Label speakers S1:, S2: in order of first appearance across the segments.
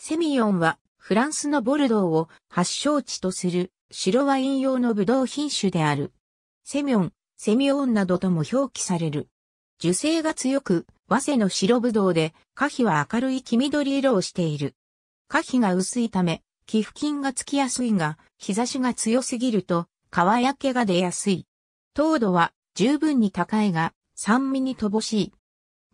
S1: セミヨンはフランスのボルドーを発祥地とする白ワイン
S2: 用のブドウ品種である。セミヨン、セミオンなどとも表記される。樹勢が強く、和製の白ブドウで、花皮は明るい黄緑色をしている。花皮が薄いため、寄付金がつきやすいが、日差しが強すぎると、皮焼けが出やすい。糖度は十分に高いが、酸味に乏しい。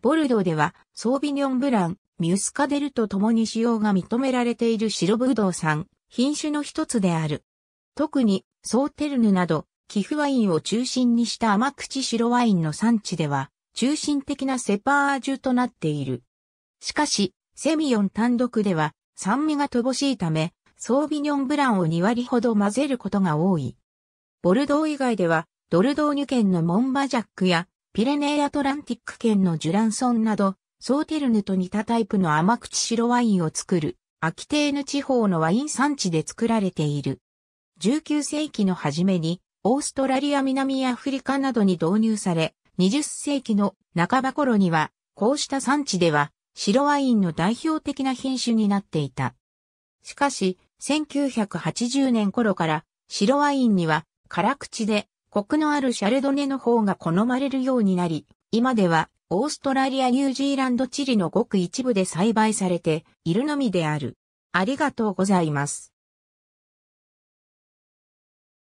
S2: ボルドーでは、ソービニョンブラン、ミュスカデルと共に使用が認められている白ブドウ産、品種の一つである。特に、ソーテルヌなど、寄付ワインを中心にした甘口白ワインの産地では、中心的なセパージュとなっている。しかし、セミヨン単独では、酸味が乏しいため、ソービニョンブランを2割ほど混ぜることが多い。ボルドー以外では、ドルドーニュ県のモンバジャックや、ピレネーアトランティック県のジュランソンなど、ソーテルヌと似たタイプの甘口白ワインを作る、アキテーヌ地方のワイン産地で作られている。19世紀の初めに、オーストラリア南アフリカなどに導入され、20世紀の半ば頃には、こうした産地では、白ワインの代表的な品種になっていた。しかし、1980年頃から、白ワインには、辛口で、コクのあるシャルドネの方が好まれるようになり、今では、オーストラリアニュージーランドチリのごく一部で栽培されているのみ
S1: である。ありがとうございます。